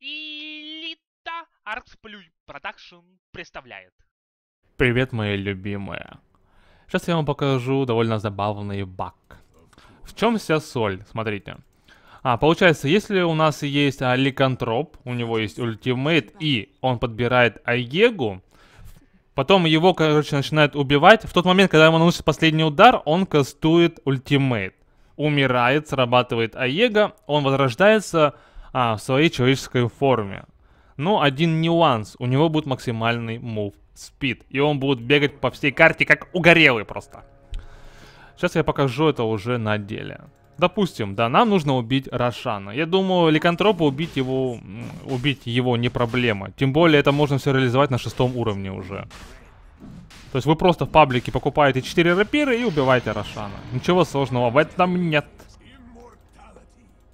Элита Артсплюй Продакшн представляет. Привет, мои любимые. Сейчас я вам покажу довольно забавный баг. В чем вся соль? Смотрите. А, получается, если у нас есть а, у него есть ультимейт, и он подбирает Айгегу, потом его, короче, начинает убивать. В тот момент, когда ему наносит последний удар, он кастует ультимейт. Умирает, срабатывает Айега, он возрождается, а, в своей человеческой форме. Но ну, один нюанс, у него будет максимальный мув спид, и он будет бегать по всей карте как угорелый просто. Сейчас я покажу это уже на деле. Допустим, да, нам нужно убить Рошана. Я думаю, Ликантропа убить его, убить его не проблема. Тем более, это можно все реализовать на шестом уровне уже. То есть вы просто в паблике покупаете 4 рапиры и убиваете Рошана. Ничего сложного в этом нет.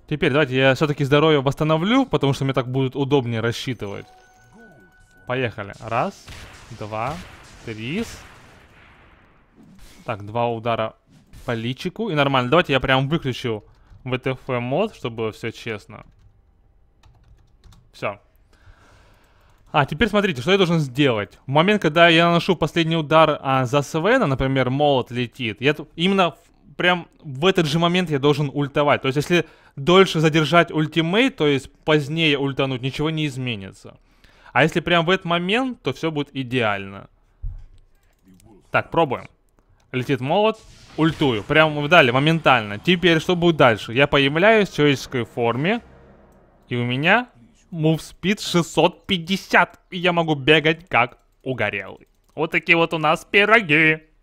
Теперь давайте я все-таки здоровье восстановлю, потому что мне так будет удобнее рассчитывать. Поехали. Раз, два, три. Так, два удара по личику. И нормально. Давайте я прям выключу ВТФ мод, чтобы было все честно. Все. А, теперь смотрите, что я должен сделать. В момент, когда я наношу последний удар а, за Свена, например, молот летит, я именно прям в этот же момент я должен ультовать. То есть, если дольше задержать ультимейт, то есть позднее ультануть, ничего не изменится. А если прям в этот момент, то все будет идеально. Так, пробуем. Летит молот. Ультую. Прям вдали, моментально. Теперь что будет дальше? Я появляюсь в человеческой форме. И у меня мувспид 650. И я могу бегать как угорелый. Вот такие вот у нас пироги.